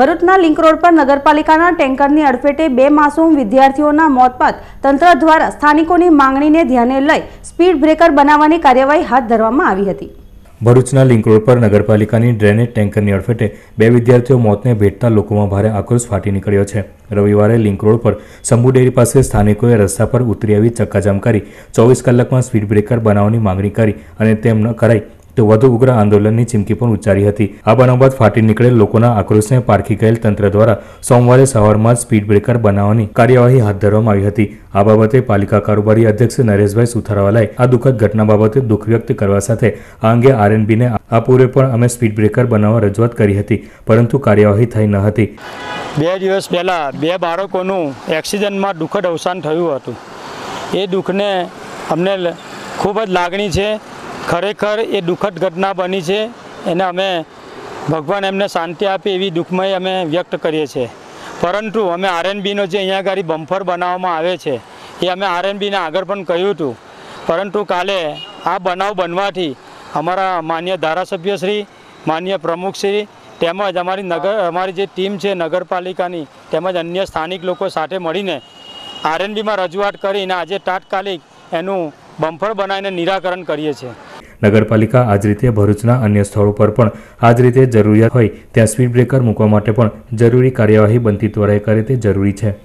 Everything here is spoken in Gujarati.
ભરૂચના લિંક રોડ પર નગરપાલિકાના ટેન્કરની અડફેટે બે માસૂમ વિદ્યાર્થીઓના મોત બાદ તંત્ર દ્વારા સ્થાનિકોની માંગણીને ધ્યાને લઈ સ્પીડ બ્રેકર બનાવવાની કાર્યવાહી હાથ ધરવામાં આવી હતી ભરૂચના લિંક રોડ પર નગરપાલિકાની ડ્રેનેજ ટેન્કરની અડફેટે બે વિદ્યાર્થીઓ મોતને ભેટતા લોકોમાં ભારે આક્રોશ ફાટી નીકળ્યો છે રવિવારે લિંક રોડ પર શંભુ પાસે સ્થાનિકોએ રસ્તા પર ઉતરી આવી ચક્કાજામ કરી ચોવીસ કલાકમાં સ્પીડ બ્રેકર બનાવવાની માંગણી કરી અને તેમ ન કરાઈ તો વધુ ઉગ્ર આંદોલનની ચીમકી પણ ઉચ્ચારી હતી આ બનાવ બાદ ફાટી નીકળેલ લોકોના આક્રોશને પારખી ગયેલ તંત્ર દ્વારા સોમવારે સવારમાં સ્પીડ બ્રેકર બનાવવાની કાર્યવાહી હાથ ધરવામાં આવી હતી આ બાબતે પાલિકા કારોબારી અધ્યક્ષ નરેશભાઈ સુથારવાલાએ આ દુઃખદ ઘટના બાબતે દુઃખ વ્યક્ત કરવા સાથે આ અંગે આરએનબીને આ પૂર્વે પણ અમે સ્પીડ બ્રેકર બનાવવા રજૂઆત કરી હતી પરંતુ કાર્યવાહી થઈ ન હતી બે દિવસ પહેલાં બે બાળકોનું એક્સિડન્ટમાં દુઃખદ અવસાન થયું હતું એ દુઃખને અમને ખૂબ જ લાગણી છે ખરેખર એ દુઃખદ ઘટના બની છે એને અમે ભગવાન એમને શાંતિ આપે એવી દુઃખમય અમે વ્યક્ત કરીએ છીએ પરંતુ અમે આરએનબીનો જે અહીંયા આગળ બમ્ફર બનાવવામાં આવે છે એ અમે આરએનબીને આગળ પણ કહ્યું હતું પરંતુ કાલે આ બનાવ બનવાથી અમારા માન્ય ધારાસભ્યશ્રી માન્ય પ્રમુખશ્રી તેમજ અમારી નગર અમારી જે ટીમ છે નગરપાલિકાની તેમજ અન્ય સ્થાનિક લોકો સાથે મળીને આરએનબીમાં રજૂઆત કરીને આજે તાત્કાલિક એનું બમ્ફર બનાવીને નિરાકરણ કરીએ છીએ નગરપાલિકા આ જ રીતે ભરૂચના અન્ય સ્થળો પર પણ આ જ રીતે જરૂરિયાત હોય ત્યાં સ્પીડ બ્રેકર મૂકવા માટે પણ જરૂરી કાર્યવાહી બનતી ત્વરાએ કરે તે જરૂરી છે